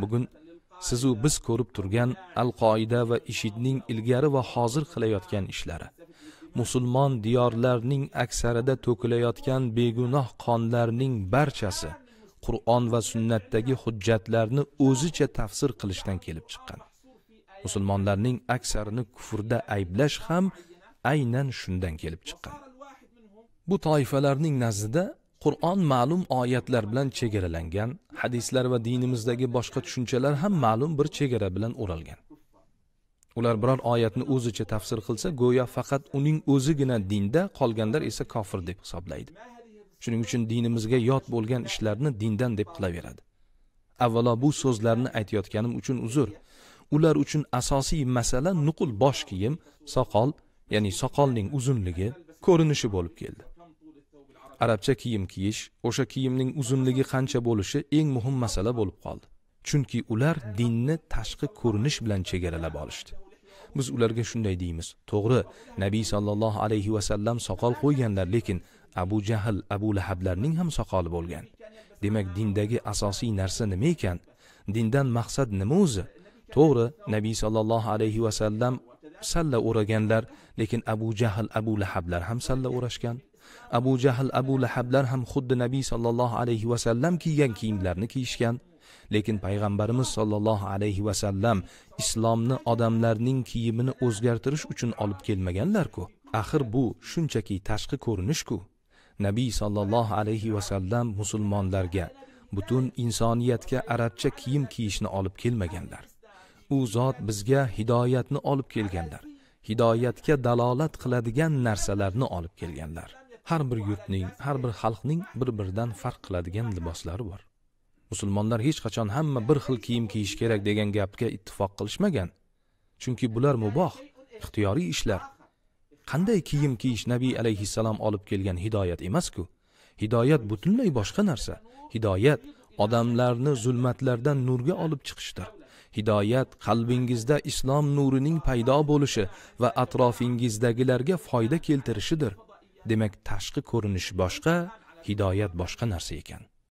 bugun sizu biz ko'rib turgan al qoida va ishidning ilgari va hozir qilayotgan ishlari musulmon diyorlarning aksarida to'kilayotgan begunoh qonlarning barchasi qur'on va sunnatdagi hujjatlarni o'zicha tafsir qilishdan kelib chiqqan musulmonlarning aksarini kufrda ayblash ham aynan shundan kelib chiqqan bu toifalarning nazdida qur'on ma'lum oyatlar bilan chegaralangan hadislar va dinimizdagi boshqa tushunchalar ham ma'lum bir chegara bilan o'ralgan ular biror oyatni o'zicha tafsir qilsa go'yo faqat uning o'zigina dinda qolganlar esa kofir deb hisoblaydi shuning uchun dinimizga yot bo'lgan ishlarni dindan deb qilaveradi avvalo bu so'zlarni aytayotganim uchun uzr ular uchun asosiy masala nuqul bosh kiyim soqol ya'ni soqolning uzunligi ko'rinishi bo'lib keldi arabcha kiyim kiyish o'sha kiyimning uzunligi qancha bo'lishi eng muhim masala bo'lib qoldi chunki ular dinni tashqi ko'rinish bilan chegaralab olishdi biz ularga shunday deymiz to'g'ri nabiy sollallohu alayhi vasallam soqol qo'yganlar lekin abu jahl abu lahablarning ham soqoli bo'lgan demak dindagi asosiy narsa nima ekan dindan maqsad nima o'zi to'g'ri nabiy sollallohu alayhi vasallam salla o'raganlar lekin abu jahl abu lahablar ham salla o'rashgan abu jahl abu lahablar ham xuddi nabiy sollallohu alayhi vasallam kiygan kiyimlarni kiyishgan lekin payg'ambarimiz sollallohu alayhi vasallam islomni odamlarning kiyimini o'zgartirish uchun olib kelmaganlarku axir bu shunchaki tashqi ko'rinishku nabiy sollallohu alayhi vasallam musulmonlarga butun insoniyatga arabcha kiyim kiyishni olib kelmaganlar u zot bizga hidoyatni olib kelganlar hidoyatga dalolat qiladigan narsalarni olib kelganlar har bir yurtning har bir xalqning bir biridan farq qiladigan liboslari bor musulmonlar hech qachon hamma bir xil kiyim kiyish kerak degan gapga ittifoq qilishmagan chunki bular muboh ixtiyoriy ishlar qanday kiyim kiyish nabiy alayhissalom olib kelgan hidoyat emasku hidoyat butunlay boshqa narsa hidoyat odamlarni zulmatlardan nurga olib chiqishdir hidoyat qalbingizda islom nurining paydo bo'lishi va atrofingizdagilarga foyda keltirishidir demak tashqi ko'rinish boshqa hidoyat boshqa narsa ekan